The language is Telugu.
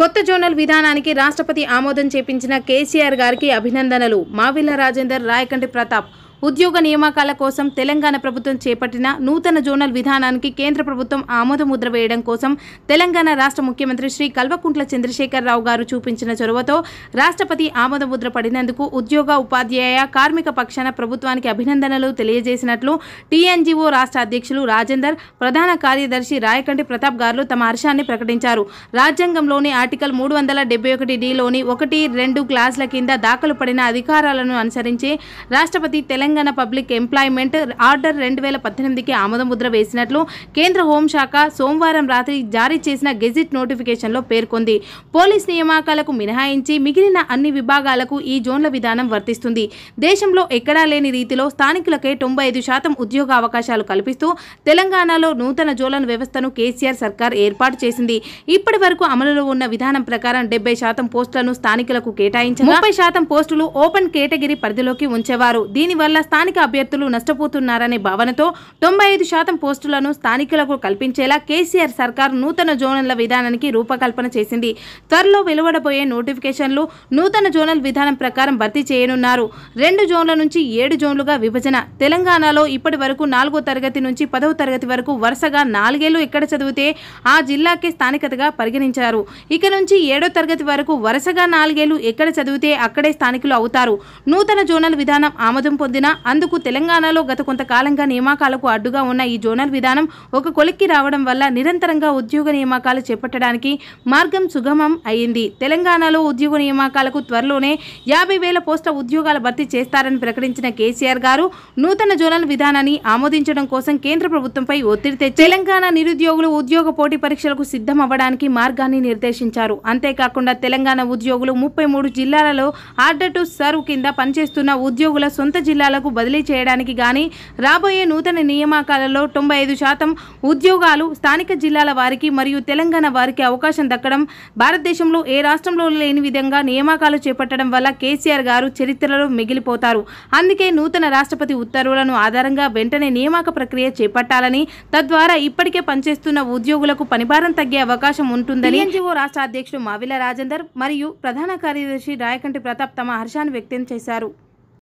కొత్త జోనల్ విధానానికి రాష్ట్రపతి ఆమోదం చేపించిన కేసీఆర్ గారికి అభినందనలు మావిల్ల రాజేందర్ రాయకంటి ప్రతాప్ ఉద్యోగ నియామకాల కోసం తెలంగాణ ప్రభుత్వం చేపట్టిన నూతన జోనల్ విధానానికి కేంద్ర ప్రభుత్వం ఆమోదముద్ర వేయడం కోసం తెలంగాణ రాష్ట్ర ముఖ్యమంత్రి శ్రీ కల్వకుంట్ల చంద్రశేఖరరావు గారు చూపించిన చొరవతో రాష్ట్రపతి ఆమోదముద్ర పడినందుకు ఉద్యోగ ఉపాధ్యాయ కార్మిక పక్షాన ప్రభుత్వానికి అభినందనలు తెలియజేసినట్లు టీఎన్జీఓ రాష్ట్ర అధ్యక్షులు రాజేందర్ ప్రధాన కార్యదర్శి రాయకంటి ప్రతాప్ గారు తమ హర్షాన్ని ప్రకటించారు రాజ్యాంగంలోని ఆర్టికల్ మూడు వందల డెబ్బై ఒకటి డిలోని ఒకటి రెండు క్లాసుల కింద దాఖలు పడిన అధికారాలను అనుసరించి రాష్ట్రపతి Telangana Telangana public employment order రెండు వేల పద్దెనిమిదికి ఆమోదముద్ర వేసినట్లు కేంద్ర హోంశాఖ సోమవారం రాత్రి జారీ చేసిన గెజిట్ నోటిఫికేషన్లో పేర్కొంది పోలీస్ నియామకాలకు మినహాయించి మిగిలిన అన్ని విభాగాలకు ఈ జోన్ల విధానం వర్తిస్తుంది దేశంలో ఎక్కడా లేని రీతిలో స్థానికులకే తొంభై ఐదు శాతం ఉద్యోగ అవకాశాలు కల్పిస్తూ తెలంగాణలో నూతన జోలన్ వ్యవస్థను కేసీఆర్ సర్కార్ ఏర్పాటు చేసింది ఇప్పటి వరకు అమలులో ఉన్న విధానం ప్రకారం డెబ్బై శాతం పోస్టులను స్థానికులకు కేటాయించగా ముప్పై శాతం పోస్టులు ఓపెన్ కేటగిరీ పరిధిలోకి ఉంచేవారు దీనివల్ల వల్ల స్థానిక అభ్యర్థులు నష్టపోతున్నారనే భావనతో తొంభై ఐదు శాతం పోస్టులను స్థానికులకు కల్పించేలా కేసీఆర్ సర్కార్ నూతన జోనల్ విధానానికి రూపకల్పన చేసింది త్వరలో వెలువడబోయే నోటిఫికేషన్లు నూతన జోనల్ విధానం ప్రకారం భర్తీ చేయనున్నారు రెండు జోన్ల నుంచి ఏడు జోన్లుగా విభజన తెలంగాణలో ఇప్పటి వరకు నాలుగో తరగతి నుంచి పదవ తరగతి వరకు వరుసగా నాలుగేళ్లు ఎక్కడ చదివితే ఆ జిల్లాకే స్థానికతగా పరిగణించారు ఇక నుంచి ఏడో తరగతి వరకు వరుసగా నాలుగేళ్లు ఎక్కడ చదివితే అక్కడే స్థానికులు అవుతారు నూతన జోనల్ విధానం ఆమోదం పొందిన అయినా అందుకు తెలంగాణలో గత కొంతకాలంగా నియామకాలకు అడ్డుగా ఉన్న ఈ జోనల్ విధానం ఒక కొలిక్కి రావడం వల్ల నిరంతరంగా ఉద్యోగ నియామకాలు చేపట్టడానికి మార్గం సుగమం అయింది తెలంగాణలో ఉద్యోగ నియామకాలకు త్వరలోనే యాభై వేల పోస్టుల ఉద్యోగాలు భర్తీ చేస్తారని ప్రకటించిన కేసీఆర్ గారు నూతన జోనల్ విధానాన్ని ఆమోదించడం కోసం కేంద్ర ప్రభుత్వంపై ఒత్తిడి తెచ్చి తెలంగాణ నిరుద్యోగులు ఉద్యోగ పోటీ పరీక్షలకు సిద్ధం అవ్వడానికి మార్గాన్ని నిర్దేశించారు అంతేకాకుండా తెలంగాణ ఉద్యోగులు ముప్పై మూడు జిల్లాలలో ఆర్డర్ టు సర్వ్ కింద పనిచేస్తున్న ఉద్యోగుల సొంత జిల్లాల ఉద్యోగాలకు బదిలీ చేయడానికి గాని రాబోయే నూతన నియామకాలలో తొంభై ఐదు శాతం ఉద్యోగాలు స్థానిక జిల్లాల వారికి మరియు తెలంగాణ వారికి అవకాశం దక్కడం భారతదేశంలో ఏ రాష్ట్రంలో లేని విధంగా నియామకాలు చేపట్టడం వల్ల కేసీఆర్ గారు చరిత్రలో మిగిలిపోతారు అందుకే నూతన రాష్ట్రపతి ఉత్తర్వులను ఆధారంగా వెంటనే నియామక ప్రక్రియ చేపట్టాలని తద్వారా ఇప్పటికే పనిచేస్తున్న ఉద్యోగులకు పనిభారం తగ్గే అవకాశం ఉంటుందని ఎన్జీఓ రాష్ట్ర అధ్యక్షుడు మావిల రాజేందర్ మరియు ప్రధాన కార్యదర్శి రాయకంటి ప్రతాప్ తమ హర్షాన్ని వ్యక్తం చేశారు